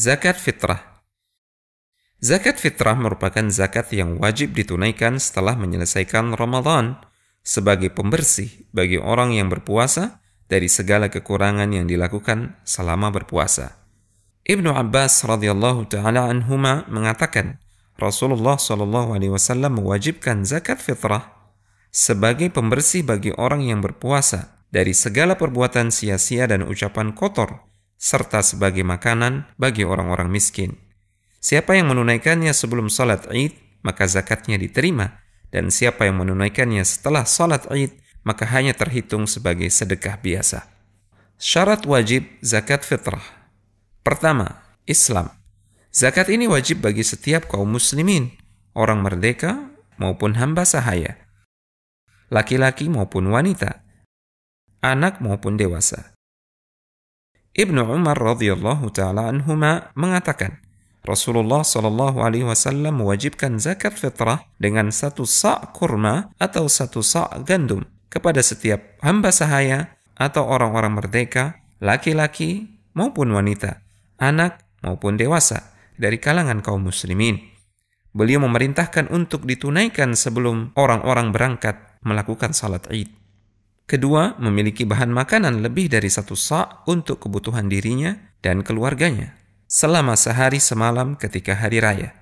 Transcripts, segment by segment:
Zakat fitrah. Zakat fitrah merupakan zakat yang wajib ditunaikan setelah menyelesaikan Ramadan sebagai pembersih bagi orang yang berpuasa dari segala kekurangan yang dilakukan selama berpuasa. Ibnu Abbas radhiyallahu taala anhuma mengatakan, Rasulullah saw mewajibkan zakat fitrah sebagai pembersih bagi orang yang berpuasa dari segala perbuatan sia-sia dan ucapan kotor serta sebagai makanan bagi orang-orang miskin. Siapa yang menunaikannya sebelum sholat id, maka zakatnya diterima. Dan siapa yang menunaikannya setelah sholat id, maka hanya terhitung sebagai sedekah biasa. Syarat wajib zakat fitrah. Pertama, Islam. Zakat ini wajib bagi setiap kaum muslimin, orang merdeka maupun hamba sahaya, laki-laki maupun wanita, anak maupun dewasa. Ibnu Umar radhiyallahu taala anhuma mengatakan, Rasulullah Shallallahu Alaihi Wasallam mewajibkan zakat fitrah dengan satu sak kurma atau satu sak gandum kepada setiap hamba sahaya atau orang-orang merdeka, laki-laki maupun wanita, anak maupun dewasa dari kalangan kaum muslimin. Beliau memerintahkan untuk ditunaikan sebelum orang-orang berangkat melakukan salat Id. Kedua, memiliki bahan makanan lebih dari satu sa' untuk kebutuhan dirinya dan keluarganya selama sehari semalam ketika hari raya.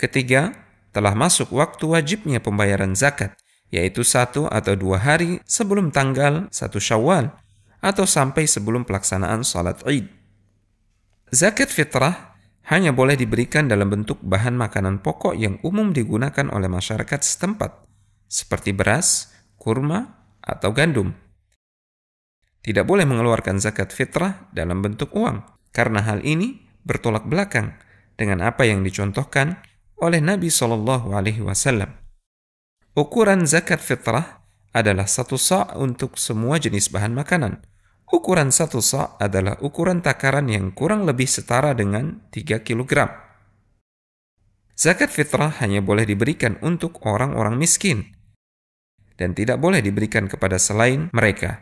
Ketiga, telah masuk waktu wajibnya pembayaran zakat, yaitu satu atau dua hari sebelum tanggal satu syawal atau sampai sebelum pelaksanaan sholat id. Zakat fitrah hanya boleh diberikan dalam bentuk bahan makanan pokok yang umum digunakan oleh masyarakat setempat – seperti beras, kurma, atau gandum. Tidak boleh mengeluarkan zakat fitrah dalam bentuk uang, karena hal ini bertolak belakang dengan apa yang dicontohkan oleh Nabi Shallallahu Alaihi Wasallam. Ukuran zakat fitrah adalah satu sa' untuk semua jenis bahan makanan. Ukuran satu sa' adalah ukuran takaran yang kurang lebih setara dengan 3 kg. Zakat fitrah hanya boleh diberikan untuk orang-orang miskin dan tidak boleh diberikan kepada selain mereka.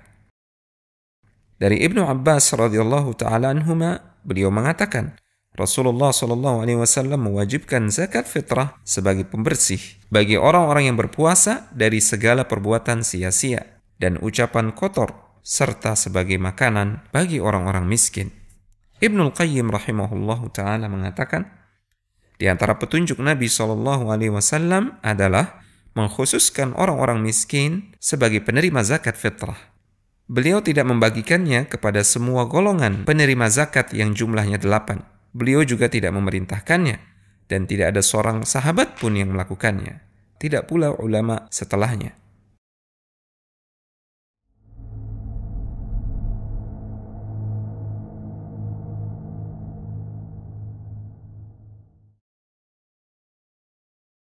Dari Ibnu Abbas radhiyallahu taala anhuma, beliau mengatakan, Rasulullah Shallallahu Alaihi Wasallam mewajibkan zakat fitrah sebagai pembersih bagi orang-orang yang berpuasa dari segala perbuatan sia-sia dan ucapan kotor serta sebagai makanan bagi orang-orang miskin. Ibnu Qayyim rahimahullahu taala mengatakan, di antara petunjuk Nabi Shallallahu Alaihi Wasallam adalah mengkhususkan orang-orang miskin sebagai penerima zakat fitrah. Beliau tidak membagikannya kepada semua golongan penerima zakat yang jumlahnya delapan. Beliau juga tidak memerintahkannya, dan tidak ada seorang sahabat pun yang melakukannya. Tidak pula ulama setelahnya.